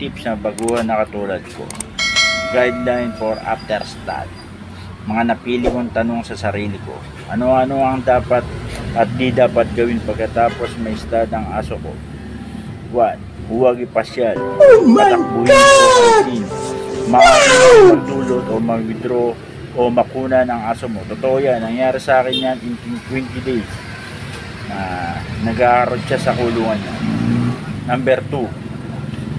tips na baguhan na katulad ko. Guideline for after stud. Mga napili kong tanong sa sarili ko. Ano-ano ang dapat at di dapat gawin pagkatapos may stud ang aso ko. 1. Huwag ipasyal. Oh my Patakbuhin God! Maaaring magdulot o mag-withdraw o makuna ng aso mo. Totoo yan. Nangyari sa akin yan in 20 days. na ah, nag siya sa kulungan niya. Number 2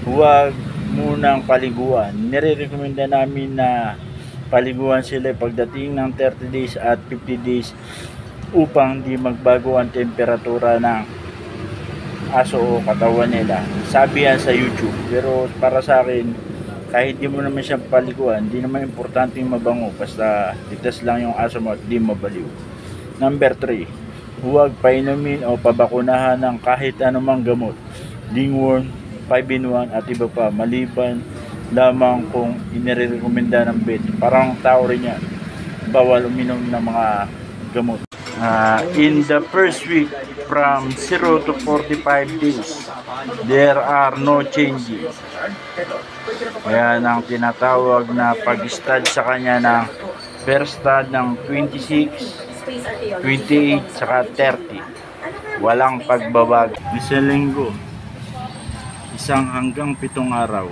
huwag munang paliguan. Nire-recommenda namin na paliguan sila pagdating ng 30 days at 50 days upang di magbago ang temperatura ng aso o katawan nila. Sabi yan sa YouTube. Pero para sa akin, kahit di mo naman siya paliguan, di naman importante yung mabango. Basta ligtas lang yung aso mo at di mabaliw. Number 3. Huwag painumin o pabakunahan ng kahit anumang gamot. Dingworm, 5 in 1 at iba pa maliban lamang kung inirekomenda ng vet. Parang tao rin yan. Bawal uminom ng mga gamot. Uh, in the first week from 0 to 45 days, there are no changes. Ayan ang tinatawag na pag-stud sa kanya na first stud ng 26, 28, saka 30. Walang pagbabag Isang linggo, isang hanggang pitong araw.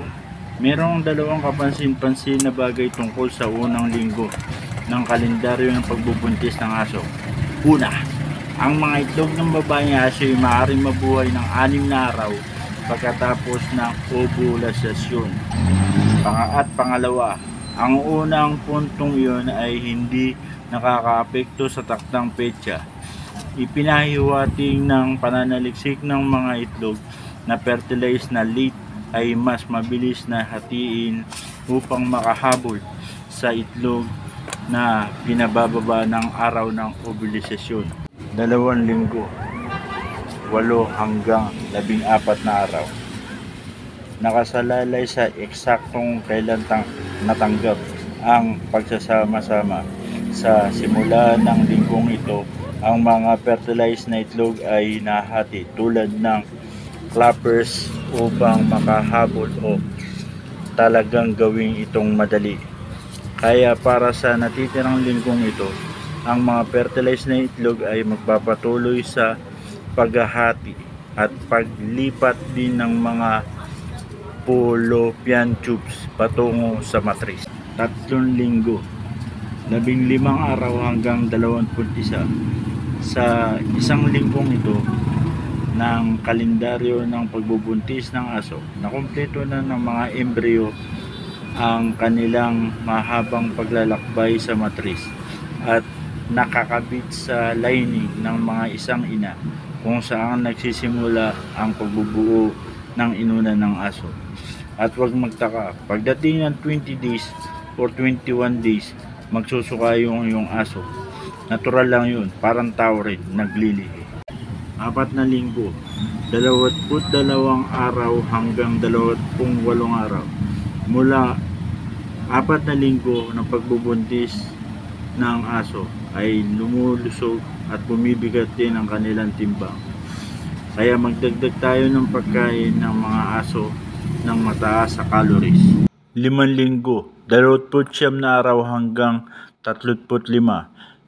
Merong dalawang kapansin-pansin na bagay tungkol sa unang linggo ng kalendaryo ng pagbubuntis ng aso. Una, ang mga itlog ng babaeng aso ay maaaring mabuhay ng anim na araw pagkatapos ng ovulasyon. At pangalawa, ang unang puntong iyon ay hindi nakakaapekto sa taktang petsa. Ipinahiwating ng pananaliksik ng mga itlog na fertilized na late ay mas mabilis na hatiin upang makahabol sa itlog na pinabababa ng araw ng ovulisasyon. Dalawang linggo, walo hanggang labing apat na araw. Nakasalalay sa eksaktong kailan tang natanggap ang pagsasama-sama sa simula ng linggong ito ang mga fertilized na itlog ay nahati tulad ng clappers upang makahabol o talagang gawin itong madali. Kaya para sa natitirang linggong ito, ang mga fertilized na itlog ay magpapatuloy sa paghahati at paglipat din ng mga fallopian tubes patungo sa matris. Tatlong linggo, labing limang araw hanggang dalawamput isa. Sa isang linggong ito, ng kalendaryo ng pagbubuntis ng aso. na kumpleto na ng mga embryo ang kanilang mahabang paglalakbay sa matris at nakakabit sa lining ng mga isang ina kung saan nagsisimula ang pagbubuo ng inuna ng aso. At huwag magtaka, pagdating ng 20 days or 21 days, magsusuka yung, iyong aso. Natural lang yun, parang tao rin, naglilihi apat na linggo, dalawat put dalawang araw hanggang dalawat pung walong araw. Mula apat na linggo ng pagbubuntis ng aso ay lumulusog at bumibigat din ang kanilang timbang. Kaya magdagdag tayo ng pagkain ng mga aso ng mataas sa calories. Limang linggo, siyam na araw hanggang 35.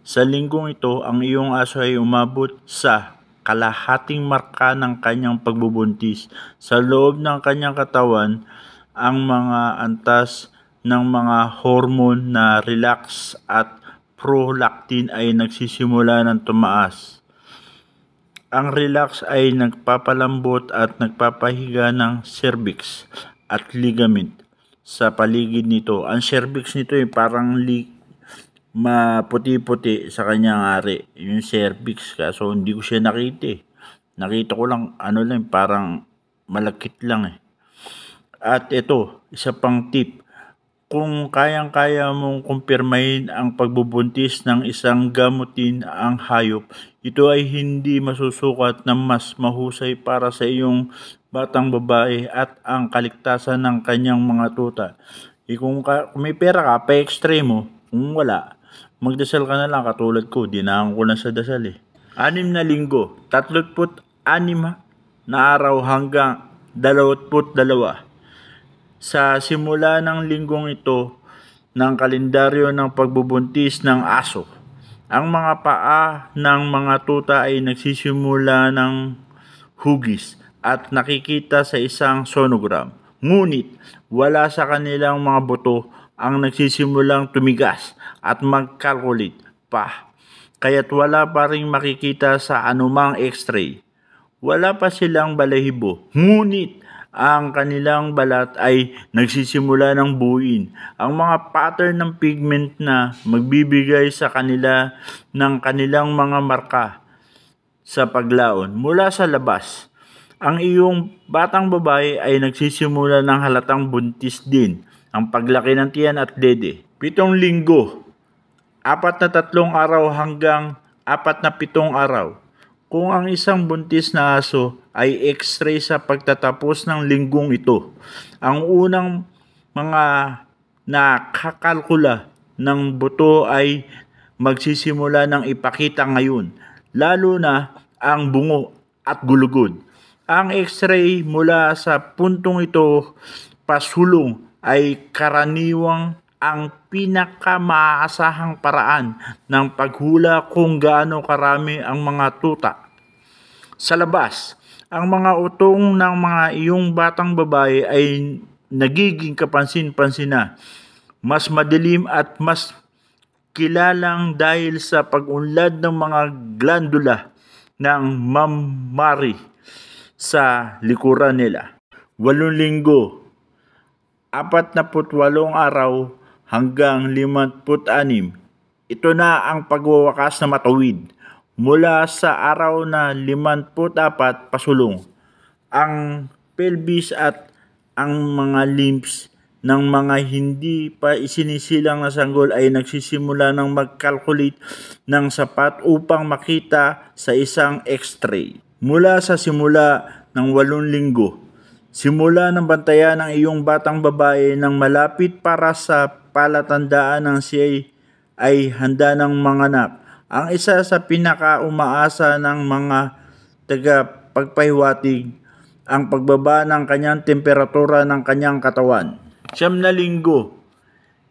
Sa linggong ito, ang iyong aso ay umabot sa kalahating marka ng kanyang pagbubuntis. Sa loob ng kanyang katawan, ang mga antas ng mga hormone na relax at prolactin ay nagsisimula ng tumaas. Ang relax ay nagpapalambot at nagpapahiga ng cervix at ligament sa paligid nito. Ang cervix nito ay parang li- maputi-puti sa kanyang ari, yung cervix. Kaso hindi ko siya nakita eh. Nakita ko lang, ano lang, parang malakit lang eh. At ito, isa pang tip. Kung kayang-kaya mong kumpirmahin ang pagbubuntis ng isang gamutin ang hayop, ito ay hindi masusukat na mas mahusay para sa iyong batang babae at ang kaligtasan ng kanyang mga tuta. E kung, ka, kung may pera ka, pa-extra mo. Kung wala, Magdasal ka na lang katulad ko, dinaan ko na sa dasal eh. Anim na linggo, tatlotput anima na araw hanggang dalawatput dalawa. Sa simula ng linggong ito ng kalendaryo ng pagbubuntis ng aso, ang mga paa ng mga tuta ay nagsisimula ng hugis at nakikita sa isang sonogram. Ngunit wala sa kanilang mga buto ang nagsisimulang tumigas at mag-calculate pa. Kaya't wala pa rin makikita sa anumang x-ray. Wala pa silang balahibo. Ngunit ang kanilang balat ay nagsisimula ng buuin. Ang mga pattern ng pigment na magbibigay sa kanila ng kanilang mga marka sa paglaon mula sa labas. Ang iyong batang babae ay nagsisimula ng halatang buntis din ang paglaki ng tiyan at dede. Pitong linggo, apat na tatlong araw hanggang apat na pitong araw. Kung ang isang buntis na aso ay x-ray sa pagtatapos ng linggong ito, ang unang mga nakakalkula ng buto ay magsisimula ng ipakita ngayon, lalo na ang bungo at gulugod. Ang x-ray mula sa puntong ito pasulong ay karaniwang ang pinakamaasahang paraan ng paghula kung gaano karami ang mga tuta. Sa labas, ang mga utong ng mga iyong batang babae ay nagiging kapansin-pansin na, mas madilim at mas kilalang dahil sa pag-unlad ng mga glandula ng mammary sa likuran nila. Walong linggo apat na 48 araw hanggang 56. Ito na ang pagwawakas na matuwid mula sa araw na 54 pasulong. Ang pelvis at ang mga limbs ng mga hindi pa isinisilang na sanggol ay nagsisimula ng mag-calculate ng sapat upang makita sa isang x-ray. Mula sa simula ng walong linggo Simula ng bantayan ang iyong batang babae nang malapit para sa palatandaan ng siya ay handa ng manganak. Ang isa sa pinakaumaasa ng mga taga ang pagbaba ng kanyang temperatura ng kanyang katawan. Siyam na linggo,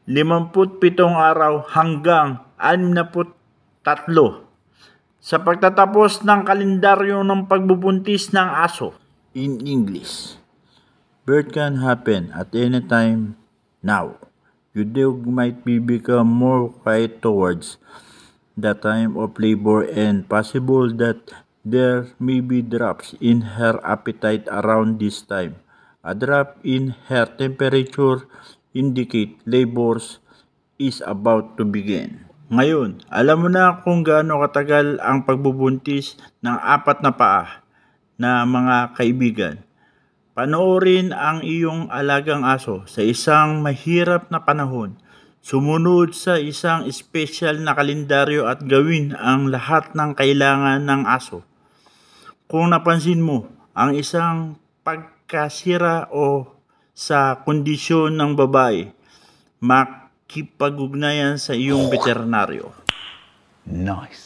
57 araw hanggang 63. Sa pagtatapos ng kalendaryo ng pagbubuntis ng aso in English. Birth can happen at any time now. Your dog might be become more quiet towards the time of labor and possible that there may be drops in her appetite around this time. A drop in her temperature indicate labors is about to begin. Ngayon, alam mo na kung gaano katagal ang pagbubuntis ng apat na paa na mga kaibigan. Panoorin ang iyong alagang aso sa isang mahirap na panahon. Sumunod sa isang special na kalendaryo at gawin ang lahat ng kailangan ng aso. Kung napansin mo, ang isang pagkasira o sa kondisyon ng babae, makipagugnayan sa iyong veterinaryo. Nice.